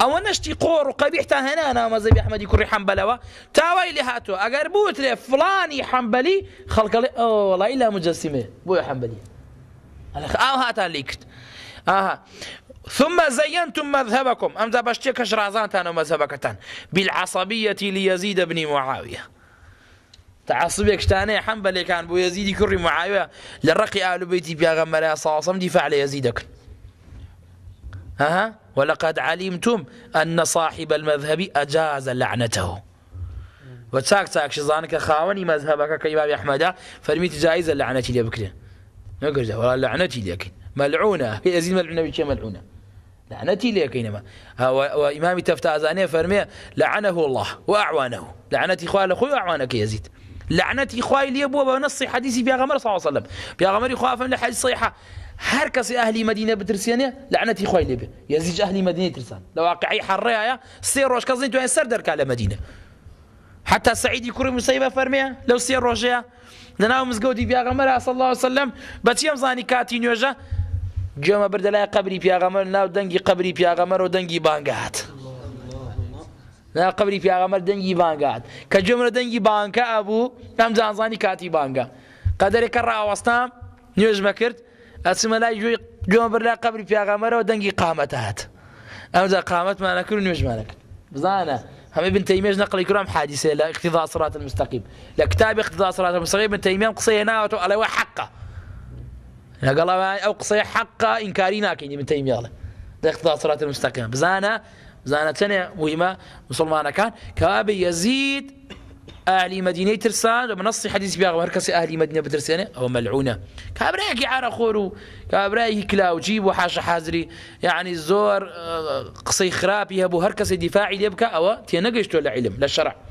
ئەوە نشتی قۆڕ و قەبیحتا هەنا نامەزەبی ئەحمەدی کوڕی حەمبەلەوە تاوای لێ هاتووە ئەگەر بوترێ فلانی حەمبەلی خەڵکەڵێ ئەوڵی لا مجەسیمێ بۆی حەمبەلی ئاو آه، هاتان لی کرد ئاها ثم زينتم مذهبكم أم ذا بشتيك شرازانتان ومذهبكتان بالعصبية ليزيد بن معاوية تعصبك شتاني حنبلي كان بو يزيد كري معاوية للرقي آل بيتي بيا عليه صاصم دفاع ليزيدك ها ولقد علمتم أن صاحب المذهب أجاز لعنته وتاك تاك شزانك خاوني مذهبك كإمام أحمد فرميت جائزة لعنتي لي بكرة نقرزة ولا لعنتي لك ملعونة هي أزيد ملعونة بشي ملعونة لعنتي لك إنما وإمامي ازاني فرمي لعنه الله وأعوانه لعنتي إخوة لأخوي وأعوانك يزيد لعنتي اخوي لي ابو بنص حديثي بيا غمر صلى الله عليه وسلم بيا غمر إخوة فهم لحديث صحيحة هر کس اهلی مدینە بترسێنێ لعنتی خۆی لێبێ یزیج اهلی مدینە ترسان لە واقعی حڕەیە سێ ڕۆژ کەزی دوێن سر در کاله مدینە حتی سعیدی کوڕی موسیبە فەرمەیە لەو سێ ڕۆژەیە لەناو مزگودی پیاغەمەر صلی الله وسلم بەچی ئەم زانی کاتی نیوجا گوێمە بردە لای قبری پیاغەمەر ناو دنگی قبری پیاغەمەر و دنگی بانگات لا قبری پیاغەمەر دنگی بانگات کە جمرە دنگی بانکە ابو ئەم زانی کاتی بانگە کر ڕاوەستام نوێژمە مکرد لا ئەچمەلای جوێی گوێمە بەرلا قبری پیاغامەرەوە دەنگی قامەت هات ئەمجا قامەتمانە کرد نوێژمانەکرد بزانە هەمە بن تەیمێژ نەقلی کرام حادیسێ لە اقتیدا سرات اقتضاء صراط المستقيم ابن تيمية المستقیم بن على وحقة لا قال حەقە أو ئەو حقة إنكارينا ئینکاری ابن تيمية تەیمێڵە لە اقتضاء صراط المستقيم بزانا بزانا چەنێ مهمە مسلمان كان كابي يزيد أهلي مدينة ترسان منص حديث بياغ مركز أهلي مدينة بترسانة هو ملعونة كابريك عار خورو كابريك كلا وجيب وحاش حازري يعني الزور آه، قصي خرابي أبو هركس دفاعي ليبكا أو تينقشتو العلم للشرع